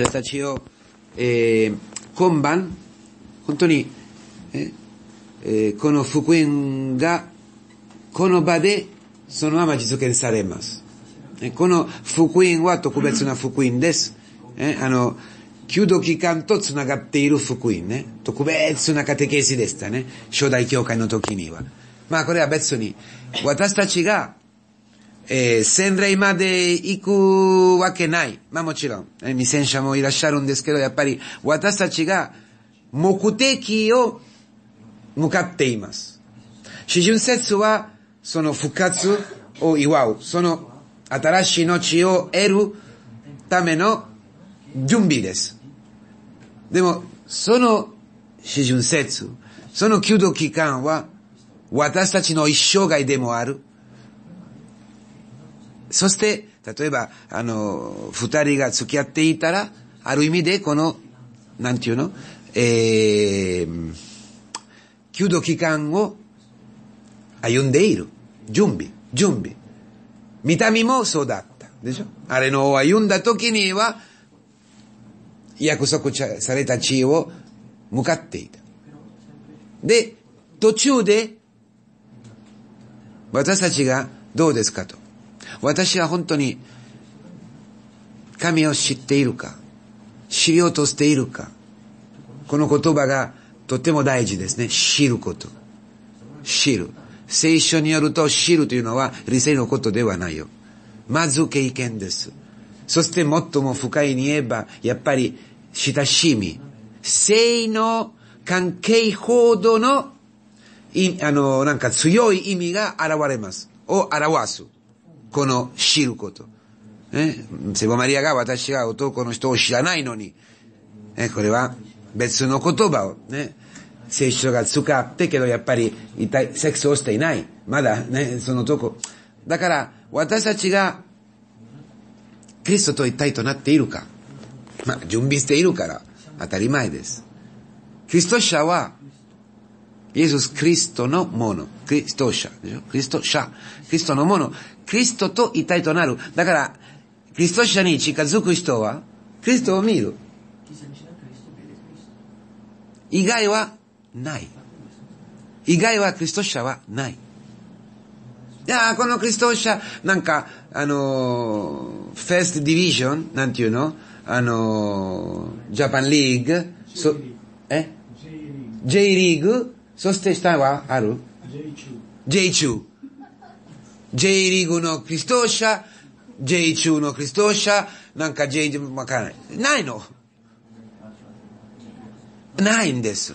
私たちを、えー、今晩、本当に、えー、この福音が、この場で、そのまま実現されます。この福音は特別な福音です。えあの、旧道期間と繋がっている福音ね。特別なカテケーでしたね。初代教会の時には。まあこれは別に、私たちがえー、仙まで行くわけない。まあもちろん、未戦車もいらっしゃるんですけど、やっぱり私たちが目的を向かっています。四旬節は、その復活を祝う、その新しい命を得るための準備です。でも、その四旬節、その給度期間は、私たちの一生涯でもある。そして、例えば、あの、二人が付き合っていたら、ある意味でこの、なんていうの、えー、給度期間を歩んでいる。準備、準備。見た目もそうだった。でしょあれの歩んだ時には、約束された地位を向かっていた。で、途中で、私たちがどうですかと。私は本当に神を知っているか、知りようとしているか、この言葉がとても大事ですね。知ること。知る。聖書によると知るというのは理性のことではないよ。まず経験です。そして最も深いに言えば、やっぱり親しみ。性の関係ほどの、あの、なんか強い意味が現れます。を表す。この知ること。ね、セボマリアが私は男の人を知らないのに、ね、これは別の言葉をね、聖書が使ってけどやっぱり一体セックスをしていない。まだね、そのとこ。だから私たちがキリストと一体となっているか。まあ、準備しているから当たり前です。キリスト者はイエス・クリストのもの。クリスト者。でしょクリスト者。クリストのもの。キリストと一体となる。だから、キリスト者に近づく人は、キリストを見る。以外はない。以外はクリスト者はない。いやこのクリスト者、なんか、あのー、フェストディビジョン、なんていうのあのー、ジャパンリーグ、そ、え ?J リーグ、そして下はある ?J2。J2。J リーグのクリストーシャ、J 中のクリストシャ、なんか J、わからない。ないの。ないんです。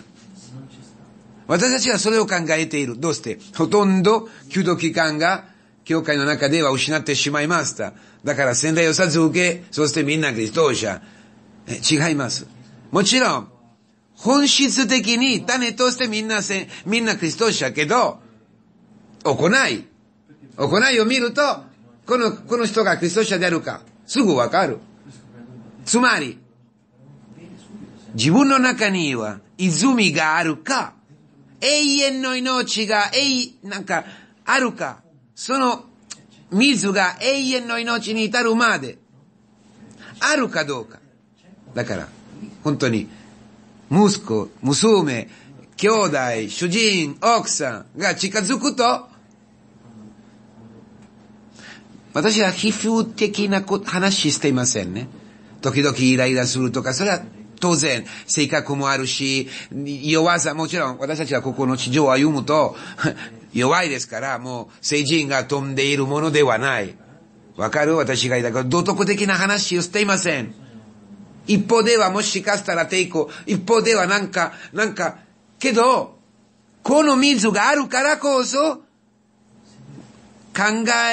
私たちはそれを考えている。どうしてほとんど、給度機関が、教会の中では失ってしまいました。だから先代を授け、そしてみんなクリストーシャ。違います。もちろん、本質的に種としてみんなせ、みんなクリストシャけど、行い、行いを見ると、この、この人がクリスト者であるか、すぐわかる。つまり、自分の中には泉があるか、永遠の命が、永、なんか、あるか、その水が永遠の命に至るまで、あるかどうか。だから、本当に、息子、娘、兄弟、主人、奥さんが近づくと、私は皮膚的な話していませんね。時々イライラするとか、それは当然、性格もあるし、弱さ、もちろん私たちはここの地上を歩むと 弱いですから、もう成人が飛んでいるものではない。わかる私がいたから、道徳的な話をしていません。一方ではもしかしたら抵抗、一方ではなんか、なんか、けど、この水があるからこそ、考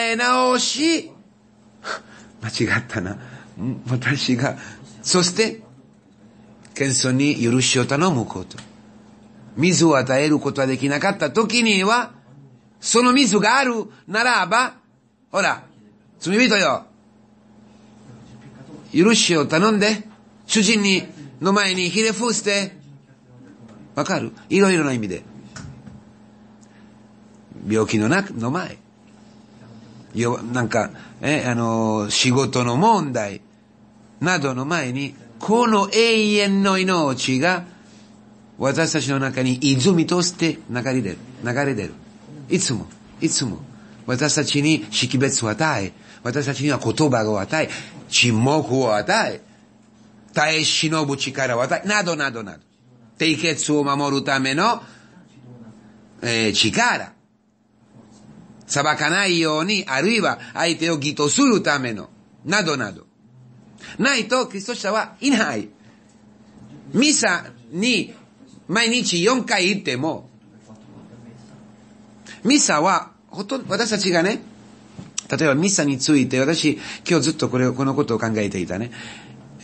え直し、間違ったな。私が、そして、謙遜に許しを頼むこと。水を与えることはできなかった時には、その水があるならば、ほら、罪人よ。許しを頼んで、主人に、の前にひれ伏して、わかるいろいろな意味で。病気のな、の前。よなんか、え、あの、仕事の問題などの前に、この永遠の命が私たちの中に泉として流れ出る。流れ出る。いつも、いつも、私たちに識別を与え、私たちには言葉を与え、沈黙を与え、耐え忍ぶ力を与え、などなどなど。低血を守るための、えー、力。裁かないように、あるいは相手を義とするための、などなど。ないと、キリスト者はいない。ミサに毎日4回行っても、ミサは、ほとんど、私たちがね、例えばミサについて、私、今日ずっとこれを、このことを考えていたね。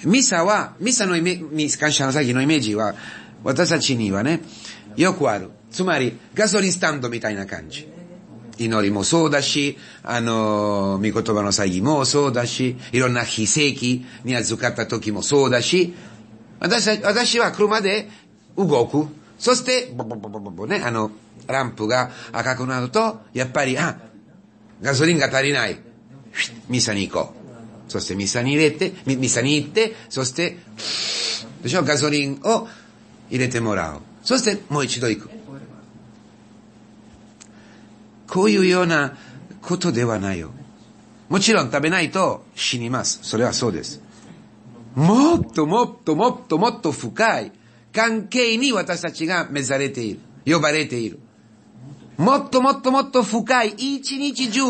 ミサは、ミサのイメージ、感謝の先のイメージは、私たちにはね、よくある。つまり、ガソリンスタンドみたいな感じ。祈りもそうだし、あの、御言葉の詐欺もそうだし、いろんな非正規に預かった時もそうだし、私私は車で動く。そして、ボボボボボボね、あの、ランプが赤くなると、やっぱり、あ、ガソリンが足りない。ミサに行こう。そしてミサに入れて、ミミサに行って、そして、でしょ、ガソリンを入れてもらう。そしてもう一度行く。こういうようなことではないよ。もちろん食べないと死にます。それはそうです。もっともっともっともっと深い関係に私たちが目されている。呼ばれている。もっともっともっと深い、一日中、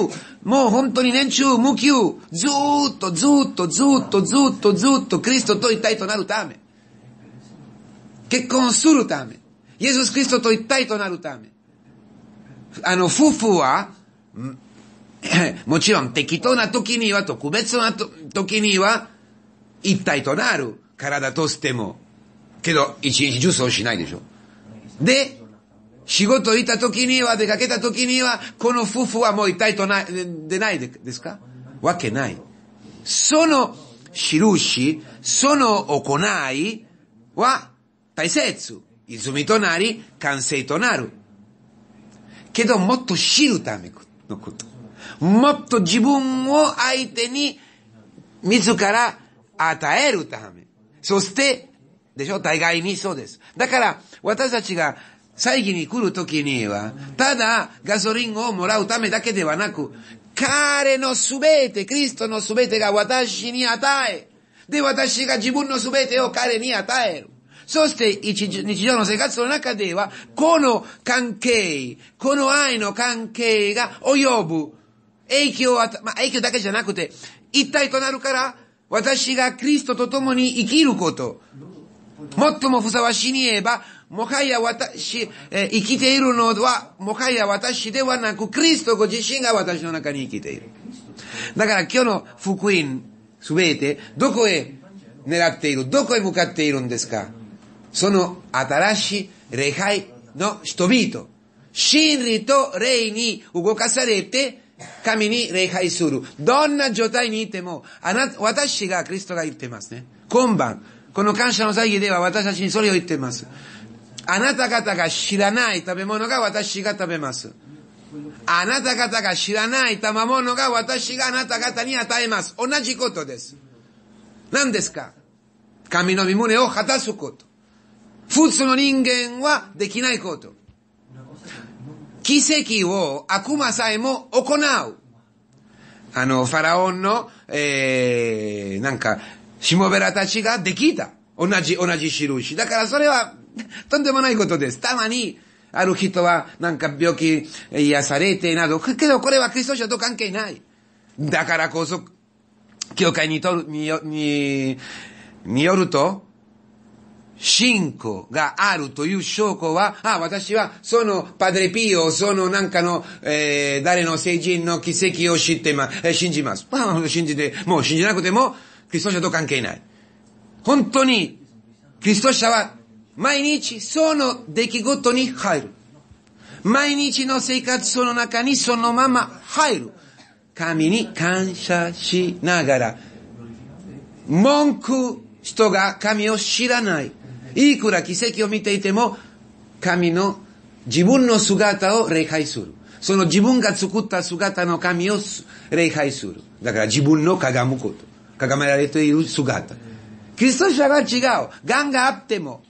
もう本当に年中無休、ずっとずっとずっとずっとずっとクリストと一体となるため、結婚するため、イエス・キリストと一体となるため、あの、夫婦は、もちろん適当な時には、特別な時には、一体となる体としても。けど、一日重走しないでしょ。で、仕事行った時には、出かけた時には、この夫婦はもう一体とな、でないですかわけない。その印、その行いは大切。泉となり、完成となる。けどもっと知るためのこと。もっと自分を相手に自ら与えるため。そして、でしょ大概にそうです。だから、私たちが最儀に来るときには、ただガソリンをもらうためだけではなく、彼のすべて、クリストのすべてが私に与え、で、私が自分のすべてを彼に与える。そして日常の生活の中では、この関係、この愛の関係が及ぶ影響は、まあ、影響だけじゃなくて、一体となるから、私がキリストと共に生きること。もっともふさわしに言えば、もはや私、え生きているのは、もはや私ではなく、クリストご自身が私の中に生きている。だから今日の福音、すべて、どこへ狙っている、どこへ向かっているんですかその新しい礼拝の人々。真理と霊に動かされて、神に礼拝する。どんな状態にいても、あなた、私が、クリストが言ってますね。今晩、この感謝の祭儀では私たちにそれを言ってます。あなた方が知らない食べ物が私が食べます。あなた方が知らない賜物が私があなた方に与えます。同じことです。何ですか神の身胸を果たすこと。普通の人間はできないこと。奇跡を悪魔さえも行う。あの、ファラオンの、えー、なんか、しもべらたちができた。同じ、同じ印。だからそれは、とんでもないことです。たまに、ある人は、なんか病気癒されてなど、けどこれはキリスト教と関係ない。だからこそ、教会にとる、によ、に、によると、信仰があるという証拠は、あ、私はそのパデレピオ、そのなんかの、えー、誰の聖人の奇跡を知ってま、えー、信じます。まあ、信じて、もう信じなくても、キリスト者と関係ない。本当に、キリスト者は毎日その出来事に入る。毎日の生活その中にそのまま入る。神に感謝しながら、文句人が神を知らない。いくら奇跡を見ていても、神の自分の姿を礼拝する。その自分が作った姿の神を礼拝する。だから自分の鏡むこと。鏡められている姿。キリスト者は違う。癌があっても、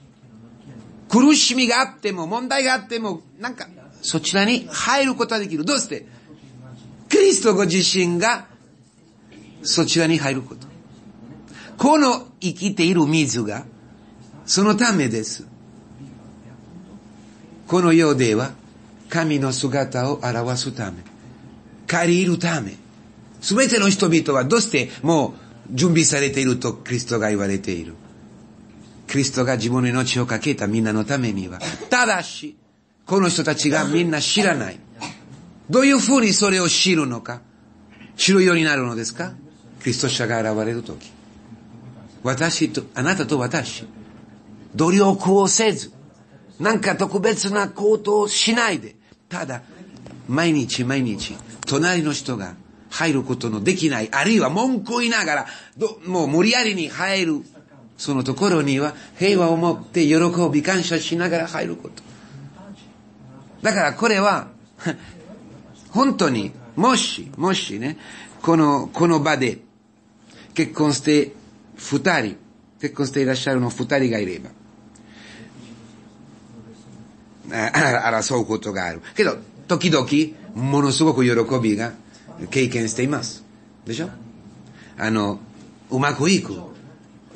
苦しみがあっても、問題があっても、なんか、そちらに入ることができる。どうしてキリストご自身が、そちらに入ること。この生きている水が、そのためです。この世では神の姿を表すため、借りるため、すべての人々はどうしてもう準備されているとクリストが言われている。クリストが自分の命を懸けたみんなのためには、ただし、この人たちがみんな知らない。どういうふうにそれを知るのか、知るようになるのですかクリスト者が現れるとき。私と、あなたと私。努力をせず、なんか特別なことをしないで、ただ、毎日毎日、隣の人が入ることのできない、あるいは文句を言いながら、もう無理やりに入る、そのところには平和を持って喜び感謝しながら入ること。だからこれは、本当に、もし、もしね、この、この場で、結婚して二人、結婚していらっしゃるの二人がいれば、争うことがある。けど、時々、ものすごく喜びが経験しています。でしょあの、うまくいく。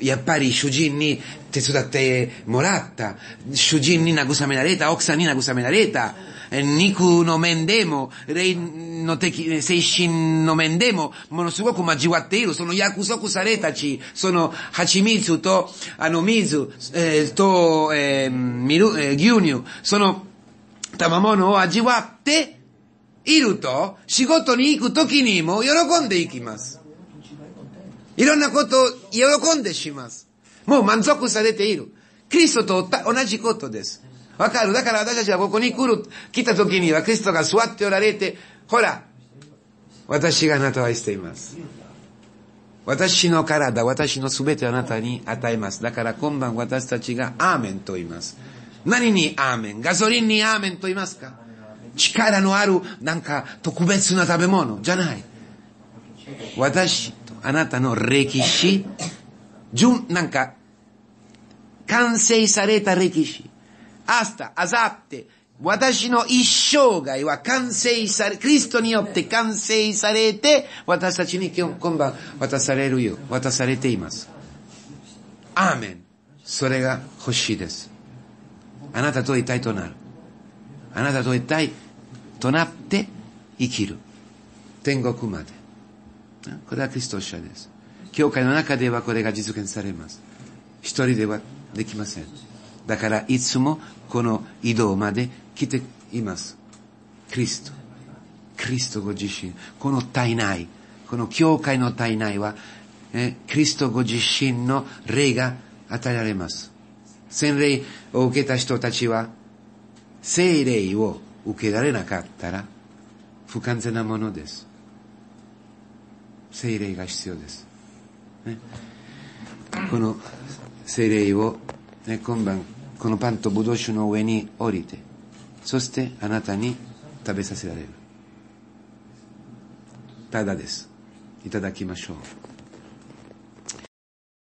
やっぱり主人に手伝ってもらった。主人に慰められた。奥さんに慰められた。肉の面でも、霊の的、精神の面でも、ものすごく交わっている。その約束されたち、その蜂蜜と、あの水、えー、と、えー、ミル、えー、牛乳、その賜物を味わっていると、仕事に行く時にも喜んでいきます。いろんなことを喜んでします。もう満足されている。キリストと同じことです。わかるだから私たちはここに来る、来た時にはキリストが座っておられて、ほら、私があなたを愛しています。私の体、私のすべてをあなたに与えます。だから今晩私たちがアーメンと言います。何にアーメンガソリンにアーメンと言いますか力のあるなんか特別な食べ物じゃない。私、あなたの歴史、順、なんか、完成された歴史。明日、あさって、私の一生涯は完成され、クリストによって完成されて、私たちに今今晩渡されるよ、渡されています。アーメン。それが欲しいです。あなたと一体となる。あなたと一体となって生きる。天国まで。これはクリスト者です。教会の中ではこれが実現されます。一人ではできません。だからいつもこの移動まで来ています。クリスト。クリストご自身。この体内、この教会の体内は、えクリストご自身の霊が与えられます。洗礼を受けた人たちは、聖霊を受けられなかったら、不完全なものです。精霊が必要です。ね、この聖霊を、ね、今晩、このパンとブドウ酒の上に降りて、そしてあなたに食べさせられる。ただです。いただきましょう。